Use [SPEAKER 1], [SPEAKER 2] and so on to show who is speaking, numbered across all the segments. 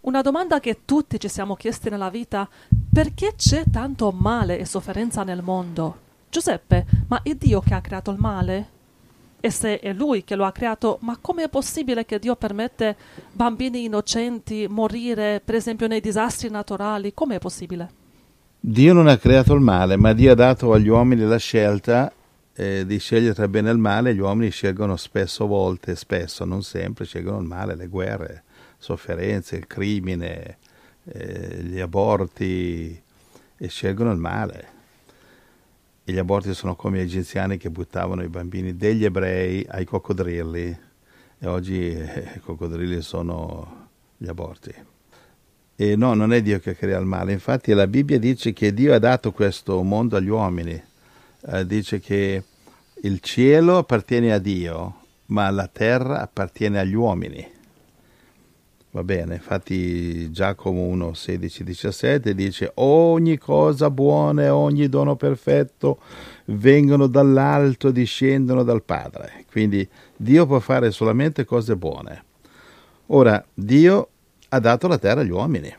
[SPEAKER 1] Una domanda che tutti ci siamo chiesti nella vita, perché c'è tanto male e sofferenza nel mondo? Giuseppe, ma è Dio che ha creato il male? E se è Lui che lo ha creato, ma come è possibile che Dio permette bambini innocenti morire, per esempio, nei disastri naturali? Come è possibile?
[SPEAKER 2] Dio non ha creato il male, ma Dio ha dato agli uomini la scelta eh, di scegliere tra bene e il male, gli uomini scelgono spesso volte, spesso, non sempre, scelgono il male, le guerre, sofferenze, il crimine, eh, gli aborti e scelgono il male. E gli aborti sono come gli egiziani che buttavano i bambini degli ebrei ai coccodrilli e oggi eh, i coccodrilli sono gli aborti. E no, non è Dio che crea il male, infatti la Bibbia dice che Dio ha dato questo mondo agli uomini eh, dice che il cielo appartiene a Dio, ma la terra appartiene agli uomini. Va bene, infatti Giacomo 1, 16, 17 dice ogni cosa buona e ogni dono perfetto vengono dall'alto e discendono dal Padre. Quindi Dio può fare solamente cose buone. Ora, Dio ha dato la terra agli uomini.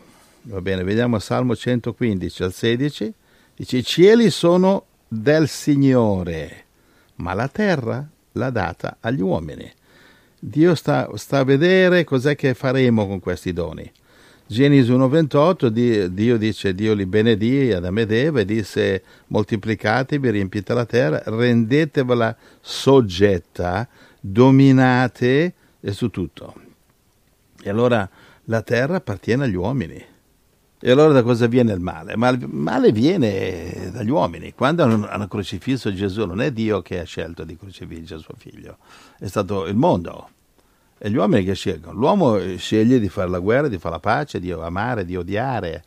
[SPEAKER 2] Va bene, vediamo Salmo 115 al 16. Dice, i cieli sono del Signore, ma la terra l'ha data agli uomini. Dio sta, sta a vedere cos'è che faremo con questi doni. Genesi 1,28 Dio, Dio dice: Dio li benedì Adamo ed Eva e disse: Moltiplicatevi, riempite la terra, rendetevela soggetta, dominate e su tutto. E allora la terra appartiene agli uomini. E allora da cosa viene il male? Ma il male viene dagli uomini. Quando hanno crocifisso Gesù non è Dio che ha scelto di crocifiggere suo figlio, è stato il mondo. E gli uomini che scelgono. L'uomo sceglie di fare la guerra, di fare la pace, di amare, di odiare.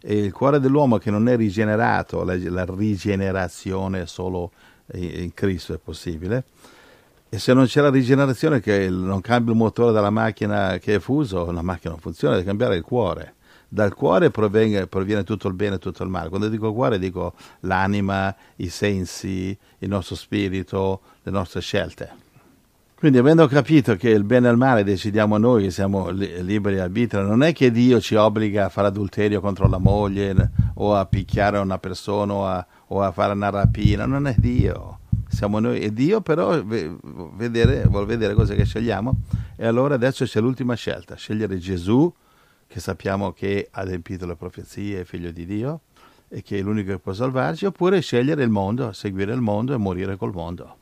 [SPEAKER 2] E il cuore dell'uomo che non è rigenerato, la, la rigenerazione solo in Cristo è possibile, e se non c'è la rigenerazione che non cambia il motore della macchina che è fuso, la macchina non funziona, deve cambiare il cuore dal cuore proviene, proviene, tutto il bene e tutto il male. Quando dico cuore dico l'anima, i sensi, il nostro spirito, le nostre scelte. Quindi avendo capito che il bene e il male decidiamo noi, che siamo liberi e arbitrio, non è che Dio ci obbliga a fare adulterio contro la moglie o a picchiare una persona o a, o a fare una rapina, non è Dio siamo noi e Dio però vedere, vuol vedere cose che scegliamo e allora adesso c'è l'ultima scelta, scegliere Gesù che sappiamo che ha adempito le profezie, è figlio di Dio e che è l'unico che può salvarci, oppure scegliere il mondo, seguire il mondo e morire col mondo.